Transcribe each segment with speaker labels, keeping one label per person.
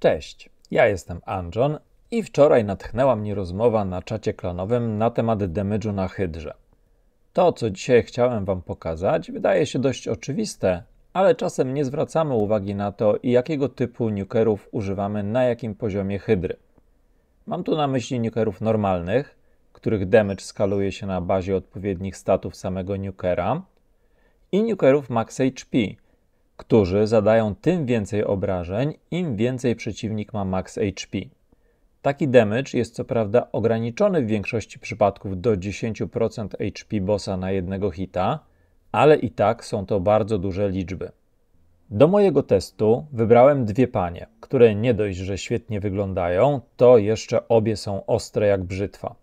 Speaker 1: Cześć, ja jestem Anjon i wczoraj natchnęła mnie rozmowa na czacie klanowym na temat damage'u na hydrze. To, co dzisiaj chciałem Wam pokazać, wydaje się dość oczywiste, ale czasem nie zwracamy uwagi na to, jakiego typu nukerów używamy na jakim poziomie hydry. Mam tu na myśli nukerów normalnych, których damage skaluje się na bazie odpowiednich statów samego nukera, i nukerów max HP – którzy zadają tym więcej obrażeń, im więcej przeciwnik ma max HP. Taki damage jest co prawda ograniczony w większości przypadków do 10% HP bossa na jednego hita, ale i tak są to bardzo duże liczby. Do mojego testu wybrałem dwie panie, które nie dość, że świetnie wyglądają, to jeszcze obie są ostre jak brzytwa.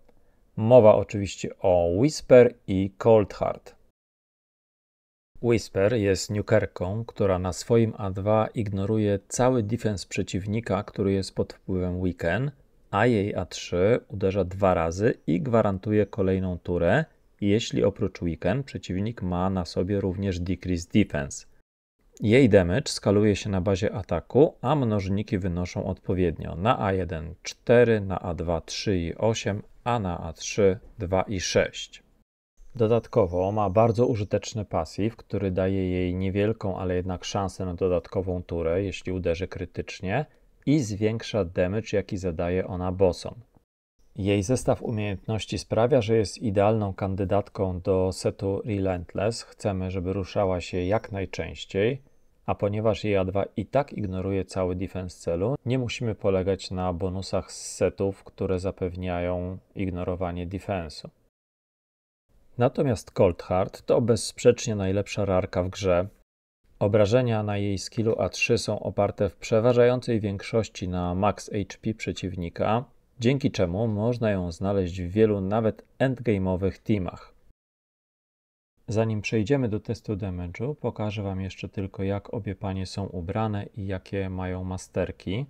Speaker 1: Mowa oczywiście o Whisper i Cold Heart. Whisper jest nukerką, która na swoim A2 ignoruje cały defense przeciwnika, który jest pod wpływem Weekend, a jej A3 uderza dwa razy i gwarantuje kolejną turę, jeśli oprócz Weekend przeciwnik ma na sobie również Decrease Defense. Jej damage skaluje się na bazie ataku, a mnożniki wynoszą odpowiednio na A1 4, na A2 3 i 8, a na A3 2 i 6. Dodatkowo ma bardzo użyteczny pasyw, który daje jej niewielką, ale jednak szansę na dodatkową turę, jeśli uderzy krytycznie i zwiększa damage, jaki zadaje ona bossom. Jej zestaw umiejętności sprawia, że jest idealną kandydatką do setu Relentless. Chcemy, żeby ruszała się jak najczęściej, a ponieważ jej A2 i tak ignoruje cały defense celu, nie musimy polegać na bonusach z setów, które zapewniają ignorowanie defensu. Natomiast Coldheart to bezsprzecznie najlepsza rarka w grze. Obrażenia na jej skillu A3 są oparte w przeważającej większości na max HP przeciwnika, dzięki czemu można ją znaleźć w wielu nawet endgame'owych teamach. Zanim przejdziemy do testu damage'u, pokażę Wam jeszcze tylko jak obie panie są ubrane i jakie mają masterki.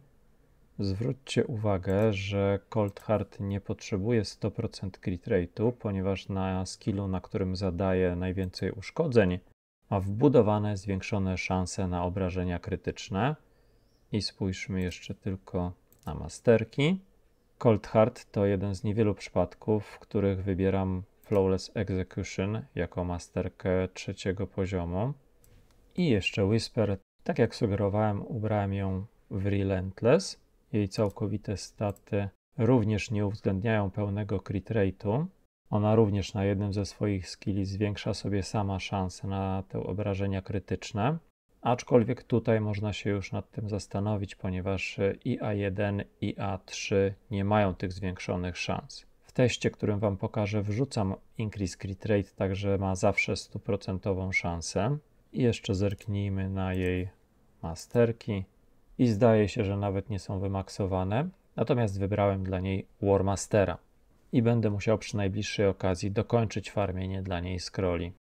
Speaker 1: Zwróćcie uwagę, że Cold Heart nie potrzebuje 100% crit rate'u, ponieważ na skillu, na którym zadaje najwięcej uszkodzeń, ma wbudowane zwiększone szanse na obrażenia krytyczne. I spójrzmy jeszcze tylko na masterki. Cold Heart to jeden z niewielu przypadków, w których wybieram Flawless Execution jako masterkę trzeciego poziomu. I jeszcze Whisper, tak jak sugerowałem, ubrałem ją w Relentless jej całkowite staty również nie uwzględniają pełnego crit rate'u. Ona również na jednym ze swoich skilli zwiększa sobie sama szansę na te obrażenia krytyczne. Aczkolwiek tutaj można się już nad tym zastanowić, ponieważ IA1 i a 3 nie mają tych zwiększonych szans. W teście, którym Wam pokażę, wrzucam Increase Crit Rate, także ma zawsze 100% szansę. I jeszcze zerknijmy na jej masterki i zdaje się, że nawet nie są wymaksowane. Natomiast wybrałem dla niej Warmastera i będę musiał przy najbliższej okazji dokończyć farmienie dla niej scrolli.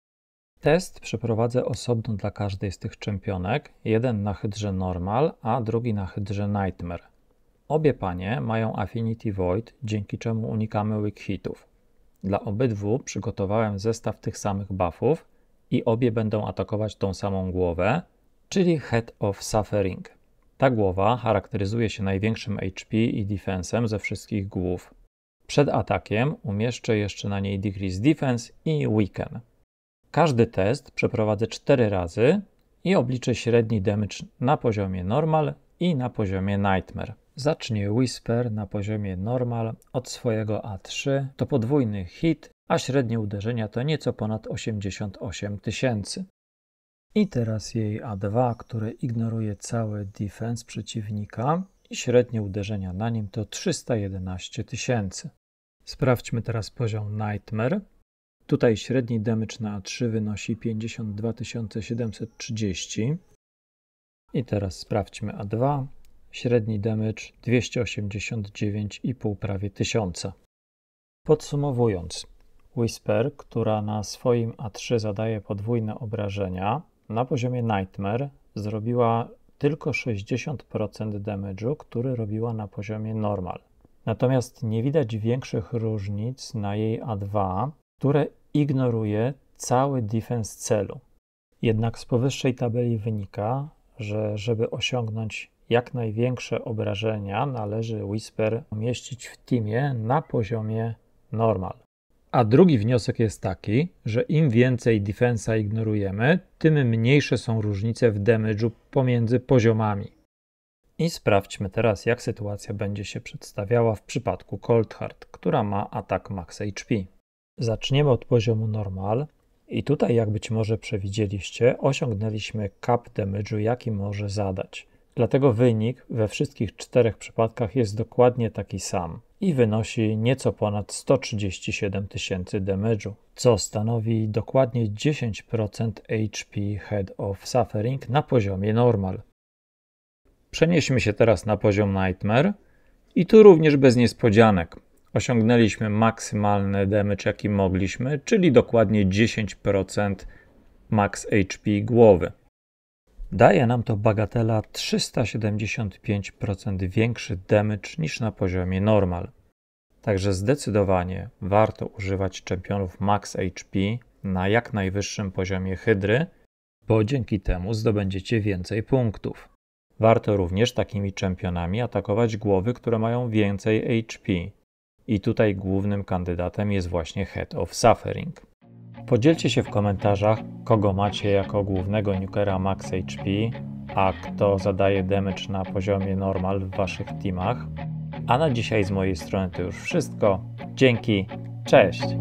Speaker 1: Test przeprowadzę osobno dla każdej z tych czempionek, jeden na hydrze normal, a drugi na hydrze nightmare. Obie panie mają Affinity Void, dzięki czemu unikamy weak hitów. Dla obydwu przygotowałem zestaw tych samych buffów i obie będą atakować tą samą głowę, czyli Head of Suffering. Ta głowa charakteryzuje się największym HP i defensem ze wszystkich głów. Przed atakiem umieszczę jeszcze na niej Decrease Defense i Weaken. Każdy test przeprowadzę 4 razy i obliczę średni damage na poziomie Normal i na poziomie Nightmare. Zacznie Whisper na poziomie Normal od swojego A3, to podwójny hit, a średnie uderzenia to nieco ponad 88 tysięcy. I teraz jej A2, które ignoruje cały defense przeciwnika i średnie uderzenia na nim to 311 tysięcy. Sprawdźmy teraz poziom Nightmare. Tutaj średni damage na A3 wynosi 52 730. I teraz sprawdźmy A2. Średni damage 289,5 prawie 1000. Podsumowując, Whisper, która na swoim A3 zadaje podwójne obrażenia, na poziomie Nightmare zrobiła tylko 60% damage'u, który robiła na poziomie Normal. Natomiast nie widać większych różnic na jej A2, które ignoruje cały defense celu. Jednak z powyższej tabeli wynika, że żeby osiągnąć jak największe obrażenia, należy Whisper umieścić w teamie na poziomie normal. A drugi wniosek jest taki, że im więcej defensa ignorujemy, tym mniejsze są różnice w damage'u pomiędzy poziomami. I sprawdźmy teraz, jak sytuacja będzie się przedstawiała w przypadku Coldheart, która ma atak max HP. Zaczniemy od poziomu normal i tutaj, jak być może przewidzieliście, osiągnęliśmy cap damage'u, jaki może zadać. Dlatego wynik we wszystkich czterech przypadkach jest dokładnie taki sam i wynosi nieco ponad 137 tysięcy damage'u, co stanowi dokładnie 10% HP Head of Suffering na poziomie normal. Przenieśmy się teraz na poziom Nightmare i tu również bez niespodzianek. Osiągnęliśmy maksymalny damage jaki mogliśmy, czyli dokładnie 10% max HP głowy. Daje nam to bagatela 375% większy damage niż na poziomie normal. Także zdecydowanie warto używać czempionów max HP na jak najwyższym poziomie hydry, bo dzięki temu zdobędziecie więcej punktów. Warto również takimi czempionami atakować głowy, które mają więcej HP. I tutaj głównym kandydatem jest właśnie Head of Suffering. Podzielcie się w komentarzach, kogo macie jako głównego nukera max HP, a kto zadaje damage na poziomie normal w waszych teamach. A na dzisiaj z mojej strony to już wszystko. Dzięki, cześć!